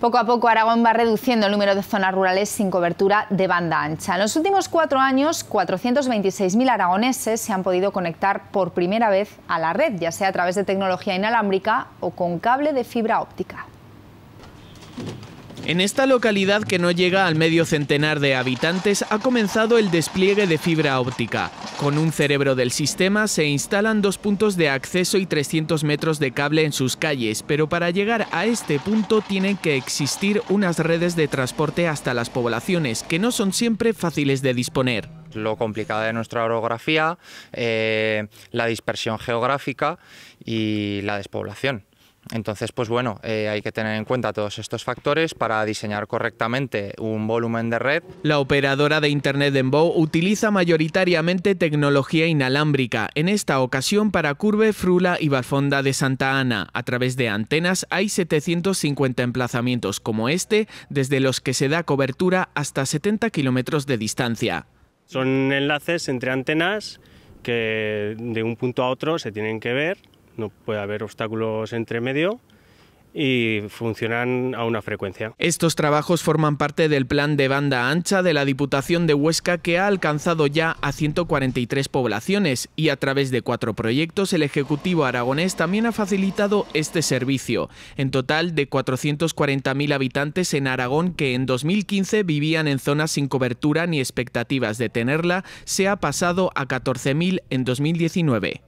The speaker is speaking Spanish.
Poco a poco Aragón va reduciendo el número de zonas rurales sin cobertura de banda ancha. En los últimos cuatro años, 426.000 aragoneses se han podido conectar por primera vez a la red, ya sea a través de tecnología inalámbrica o con cable de fibra óptica. En esta localidad que no llega al medio centenar de habitantes ha comenzado el despliegue de fibra óptica. Con un cerebro del sistema se instalan dos puntos de acceso y 300 metros de cable en sus calles, pero para llegar a este punto tienen que existir unas redes de transporte hasta las poblaciones, que no son siempre fáciles de disponer lo complicado de nuestra orografía, eh, la dispersión geográfica y la despoblación. Entonces, pues bueno, eh, hay que tener en cuenta todos estos factores para diseñar correctamente un volumen de red. La operadora de Internet Dembow utiliza mayoritariamente tecnología inalámbrica, en esta ocasión para Curve, Frula y Barfonda de Santa Ana. A través de antenas hay 750 emplazamientos como este, desde los que se da cobertura hasta 70 kilómetros de distancia. Son enlaces entre antenas que de un punto a otro se tienen que ver no puede haber obstáculos entre medio y funcionan a una frecuencia. Estos trabajos forman parte del plan de banda ancha de la Diputación de Huesca que ha alcanzado ya a 143 poblaciones y a través de cuatro proyectos el Ejecutivo aragonés también ha facilitado este servicio. En total de 440.000 habitantes en Aragón que en 2015 vivían en zonas sin cobertura ni expectativas de tenerla, se ha pasado a 14.000 en 2019.